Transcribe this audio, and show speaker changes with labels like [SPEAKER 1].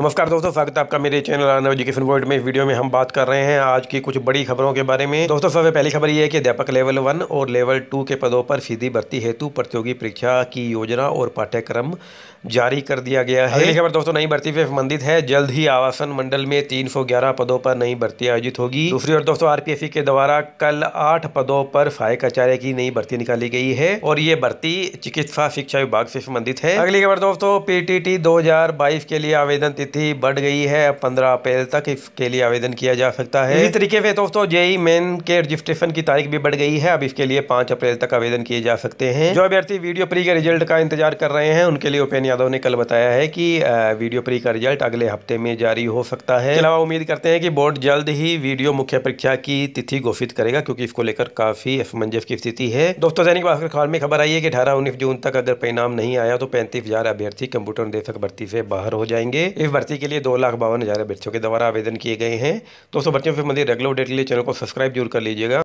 [SPEAKER 1] नमस्कार दोस्तों स्वागत है आपका मेरे चैनल आनव एजुकेशन वर्ल्ड में इस वीडियो में हम बात कर रहे हैं आज की कुछ बड़ी खबरों के बारे में दोस्तों सबसे पहली खबर ये है कि अध्यापक लेवल वन और लेवल टू के पदों पर सीधी भर्ती हेतु प्रतियोगी परीक्षा की योजना और पाठ्यक्रम जारी कर दिया गया है अगली खबर दोस्तों नई भर्ती से संबंधित है जल्द ही आवासन मंडल में तीन पदों पर नई भर्ती आयोजित होगी दूसरी ओर दोस्तों आरपीएससी के द्वारा कल आठ पदों पर सहायक आचार्य की नई भर्ती निकाली गई है और ये भर्ती चिकित्सा शिक्षा विभाग से संबंधित है अगली खबर दोस्तों पीटीटी दो के लिए आवेदन तिथि बढ़ गई है अब पंद्रह अप्रैल तक इसके लिए आवेदन किया जा सकता है इसी तरीके से दोस्तों जेई मेन के रजिस्ट्रेशन की तारीख भी बढ़ गई है अब इसके लिए पांच अप्रैल तक आवेदन किए जा सकते हैं जो अभ्यर्थी वीडियो प्री के रिजल्ट का इंतजार कर रहे हैं उनके लिए उपेन यादव ने कल बताया है की वीडियो प्री का रिजल्ट अगले हफ्ते में जारी हो सकता है अलावा उम्मीद करते हैं की बोर्ड जल्द ही वीडियो मुख्य परीक्षा की तिथि घोषित करेगा क्योंकि इसको लेकर काफी असमंजस की स्थिति है दोस्तों दैनिक भास्कर खबर में खबर आई है की अठारह उन्नीस जून तक अगर परिणाम नहीं आया तो पैंतीस हजार अभ्यर्थी कंप्यूटर निदेशक भर्ती से बाहर हो जाएंगे इस भर्ती के लिए दो लाख बावन हज़ार बच्चों के द्वारा आवेदन किए गए हैं दोस्तों बच्चों फिर मंदिर रेगुलर अपडेट के लिए चैनल को सब्सक्राइब जरूर कर लीजिएगा